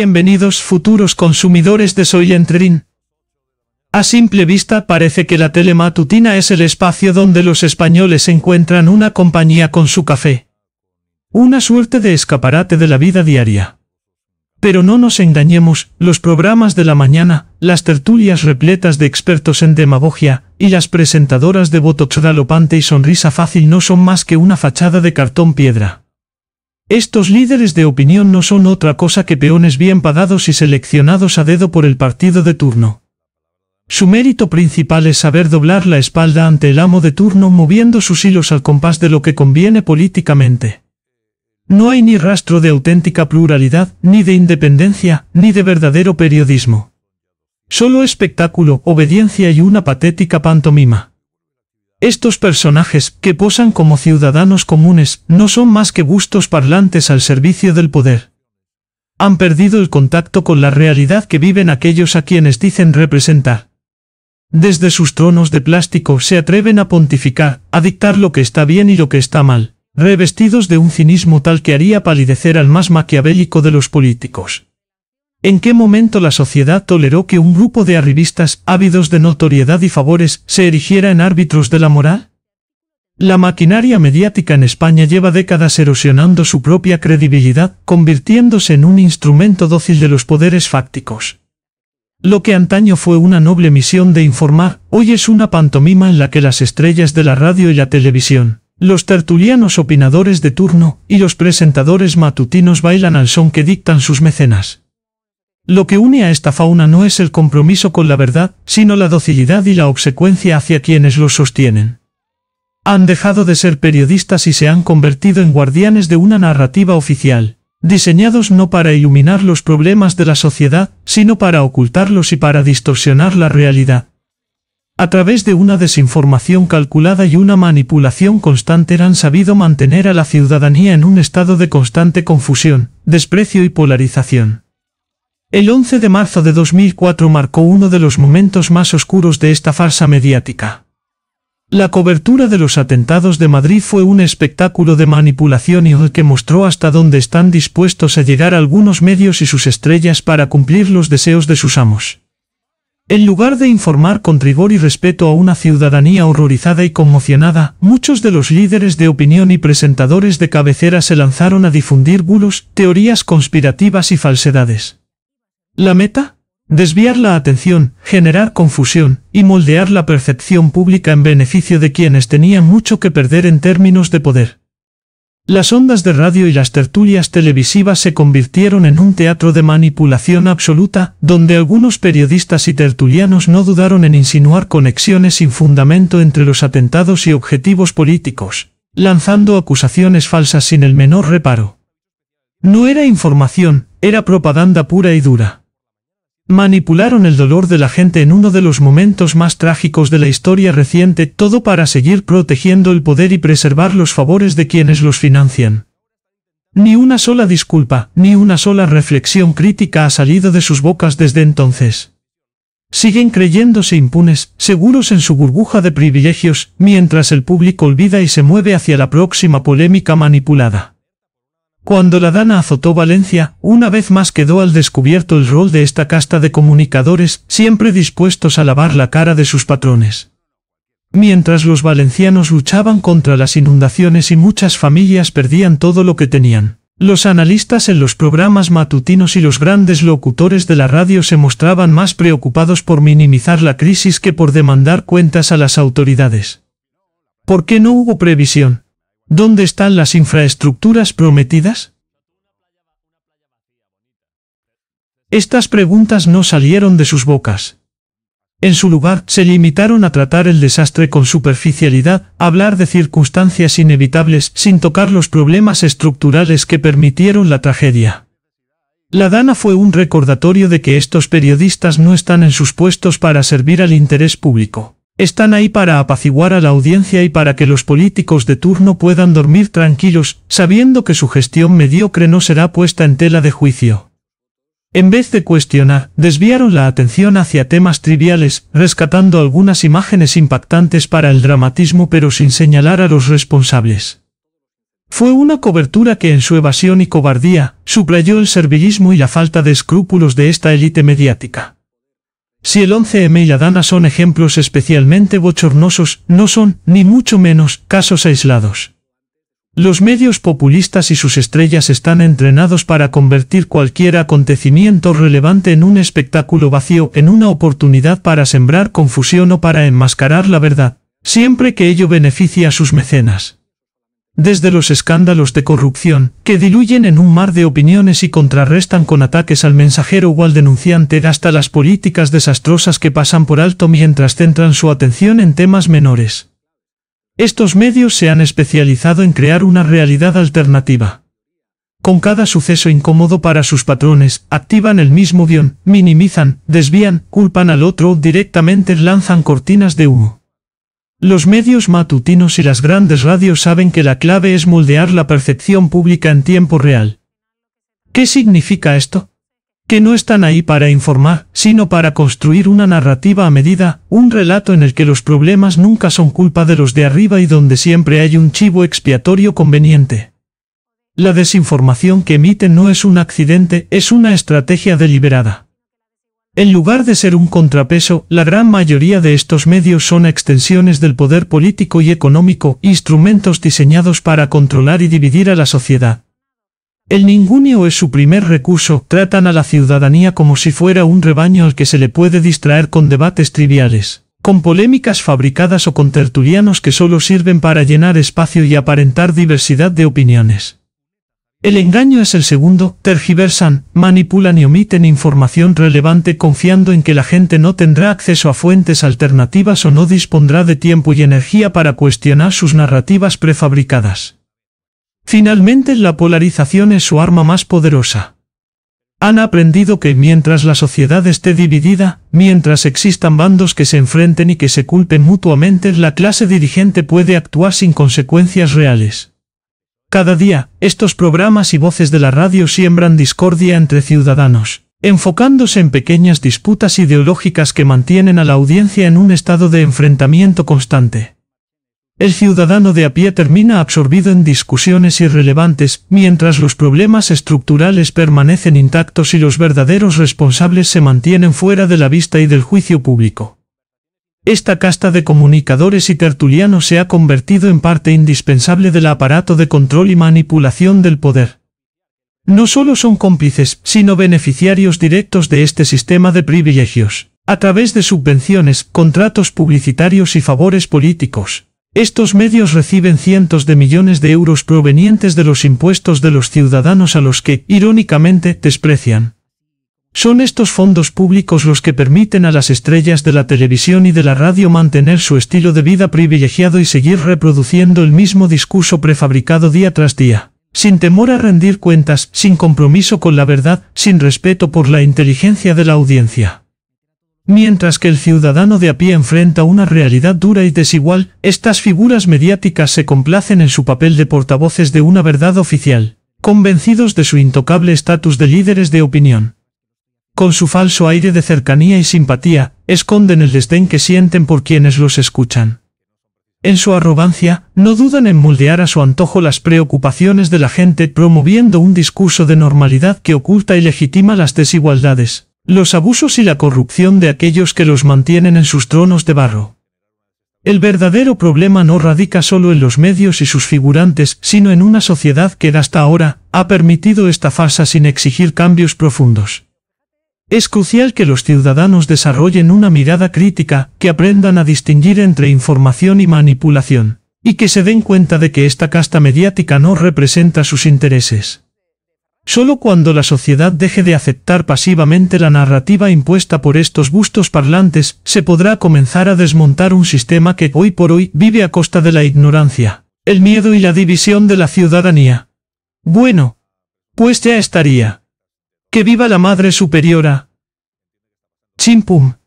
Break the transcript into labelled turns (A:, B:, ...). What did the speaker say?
A: bienvenidos futuros consumidores de Soy Entrerín. A simple vista parece que la tele matutina es el espacio donde los españoles encuentran una compañía con su café. Una suerte de escaparate de la vida diaria. Pero no nos engañemos, los programas de la mañana, las tertulias repletas de expertos en demagogia, y las presentadoras de botox galopante y sonrisa fácil no son más que una fachada de cartón piedra. Estos líderes de opinión no son otra cosa que peones bien padados y seleccionados a dedo por el partido de turno. Su mérito principal es saber doblar la espalda ante el amo de turno moviendo sus hilos al compás de lo que conviene políticamente. No hay ni rastro de auténtica pluralidad, ni de independencia, ni de verdadero periodismo. Solo espectáculo, obediencia y una patética pantomima. Estos personajes, que posan como ciudadanos comunes, no son más que bustos parlantes al servicio del poder. Han perdido el contacto con la realidad que viven aquellos a quienes dicen representar. Desde sus tronos de plástico se atreven a pontificar, a dictar lo que está bien y lo que está mal, revestidos de un cinismo tal que haría palidecer al más maquiavélico de los políticos. ¿En qué momento la sociedad toleró que un grupo de arribistas ávidos de notoriedad y favores se erigiera en árbitros de la moral? La maquinaria mediática en España lleva décadas erosionando su propia credibilidad, convirtiéndose en un instrumento dócil de los poderes fácticos. Lo que antaño fue una noble misión de informar, hoy es una pantomima en la que las estrellas de la radio y la televisión, los tertulianos opinadores de turno y los presentadores matutinos bailan al son que dictan sus mecenas. Lo que une a esta fauna no es el compromiso con la verdad, sino la docilidad y la obsecuencia hacia quienes los sostienen. Han dejado de ser periodistas y se han convertido en guardianes de una narrativa oficial, diseñados no para iluminar los problemas de la sociedad, sino para ocultarlos y para distorsionar la realidad. A través de una desinformación calculada y una manipulación constante han sabido mantener a la ciudadanía en un estado de constante confusión, desprecio y polarización. El 11 de marzo de 2004 marcó uno de los momentos más oscuros de esta farsa mediática. La cobertura de los atentados de Madrid fue un espectáculo de manipulación y el que mostró hasta dónde están dispuestos a llegar algunos medios y sus estrellas para cumplir los deseos de sus amos. En lugar de informar con rigor y respeto a una ciudadanía horrorizada y conmocionada, muchos de los líderes de opinión y presentadores de cabecera se lanzaron a difundir bulos, teorías conspirativas y falsedades. La meta? Desviar la atención, generar confusión y moldear la percepción pública en beneficio de quienes tenían mucho que perder en términos de poder. Las ondas de radio y las tertulias televisivas se convirtieron en un teatro de manipulación absoluta, donde algunos periodistas y tertulianos no dudaron en insinuar conexiones sin fundamento entre los atentados y objetivos políticos, lanzando acusaciones falsas sin el menor reparo. No era información, era propaganda pura y dura manipularon el dolor de la gente en uno de los momentos más trágicos de la historia reciente, todo para seguir protegiendo el poder y preservar los favores de quienes los financian. Ni una sola disculpa, ni una sola reflexión crítica ha salido de sus bocas desde entonces. Siguen creyéndose impunes, seguros en su burbuja de privilegios, mientras el público olvida y se mueve hacia la próxima polémica manipulada. Cuando la Dana azotó Valencia, una vez más quedó al descubierto el rol de esta casta de comunicadores, siempre dispuestos a lavar la cara de sus patrones. Mientras los valencianos luchaban contra las inundaciones y muchas familias perdían todo lo que tenían, los analistas en los programas matutinos y los grandes locutores de la radio se mostraban más preocupados por minimizar la crisis que por demandar cuentas a las autoridades. ¿Por qué no hubo previsión? ¿Dónde están las infraestructuras prometidas? Estas preguntas no salieron de sus bocas. En su lugar, se limitaron a tratar el desastre con superficialidad, hablar de circunstancias inevitables sin tocar los problemas estructurales que permitieron la tragedia. La Dana fue un recordatorio de que estos periodistas no están en sus puestos para servir al interés público están ahí para apaciguar a la audiencia y para que los políticos de turno puedan dormir tranquilos, sabiendo que su gestión mediocre no será puesta en tela de juicio. En vez de cuestionar, desviaron la atención hacia temas triviales, rescatando algunas imágenes impactantes para el dramatismo pero sin señalar a los responsables. Fue una cobertura que en su evasión y cobardía, suplayó el servilismo y la falta de escrúpulos de esta élite mediática. Si el 11M y la Dana son ejemplos especialmente bochornosos, no son, ni mucho menos, casos aislados. Los medios populistas y sus estrellas están entrenados para convertir cualquier acontecimiento relevante en un espectáculo vacío, en una oportunidad para sembrar confusión o para enmascarar la verdad, siempre que ello beneficie a sus mecenas desde los escándalos de corrupción, que diluyen en un mar de opiniones y contrarrestan con ataques al mensajero o al denunciante hasta las políticas desastrosas que pasan por alto mientras centran su atención en temas menores. Estos medios se han especializado en crear una realidad alternativa. Con cada suceso incómodo para sus patrones, activan el mismo guión, minimizan, desvían, culpan al otro, directamente lanzan cortinas de humo. Los medios matutinos y las grandes radios saben que la clave es moldear la percepción pública en tiempo real. ¿Qué significa esto? Que no están ahí para informar, sino para construir una narrativa a medida, un relato en el que los problemas nunca son culpa de los de arriba y donde siempre hay un chivo expiatorio conveniente. La desinformación que emiten no es un accidente, es una estrategia deliberada. En lugar de ser un contrapeso, la gran mayoría de estos medios son extensiones del poder político y económico, instrumentos diseñados para controlar y dividir a la sociedad. El ningunio es su primer recurso, tratan a la ciudadanía como si fuera un rebaño al que se le puede distraer con debates triviales, con polémicas fabricadas o con tertulianos que solo sirven para llenar espacio y aparentar diversidad de opiniones. El engaño es el segundo, tergiversan, manipulan y omiten información relevante confiando en que la gente no tendrá acceso a fuentes alternativas o no dispondrá de tiempo y energía para cuestionar sus narrativas prefabricadas. Finalmente, la polarización es su arma más poderosa. Han aprendido que mientras la sociedad esté dividida, mientras existan bandos que se enfrenten y que se culpen mutuamente, la clase dirigente puede actuar sin consecuencias reales. Cada día, estos programas y voces de la radio siembran discordia entre ciudadanos, enfocándose en pequeñas disputas ideológicas que mantienen a la audiencia en un estado de enfrentamiento constante. El ciudadano de a pie termina absorbido en discusiones irrelevantes, mientras los problemas estructurales permanecen intactos y los verdaderos responsables se mantienen fuera de la vista y del juicio público. Esta casta de comunicadores y tertulianos se ha convertido en parte indispensable del aparato de control y manipulación del poder. No solo son cómplices, sino beneficiarios directos de este sistema de privilegios, a través de subvenciones, contratos publicitarios y favores políticos. Estos medios reciben cientos de millones de euros provenientes de los impuestos de los ciudadanos a los que, irónicamente, desprecian. Son estos fondos públicos los que permiten a las estrellas de la televisión y de la radio mantener su estilo de vida privilegiado y seguir reproduciendo el mismo discurso prefabricado día tras día, sin temor a rendir cuentas, sin compromiso con la verdad, sin respeto por la inteligencia de la audiencia. Mientras que el ciudadano de a pie enfrenta una realidad dura y desigual, estas figuras mediáticas se complacen en su papel de portavoces de una verdad oficial, convencidos de su intocable estatus de líderes de opinión con su falso aire de cercanía y simpatía, esconden el desdén que sienten por quienes los escuchan. En su arrogancia, no dudan en moldear a su antojo las preocupaciones de la gente promoviendo un discurso de normalidad que oculta y legitima las desigualdades, los abusos y la corrupción de aquellos que los mantienen en sus tronos de barro. El verdadero problema no radica solo en los medios y sus figurantes, sino en una sociedad que hasta ahora ha permitido esta farsa sin exigir cambios profundos. Es crucial que los ciudadanos desarrollen una mirada crítica, que aprendan a distinguir entre información y manipulación, y que se den cuenta de que esta casta mediática no representa sus intereses. Solo cuando la sociedad deje de aceptar pasivamente la narrativa impuesta por estos bustos parlantes, se podrá comenzar a desmontar un sistema que hoy por hoy vive a costa de la ignorancia, el miedo y la división de la ciudadanía. Bueno, pues ya estaría. ¡Que viva la Madre Superiora! Chimpum.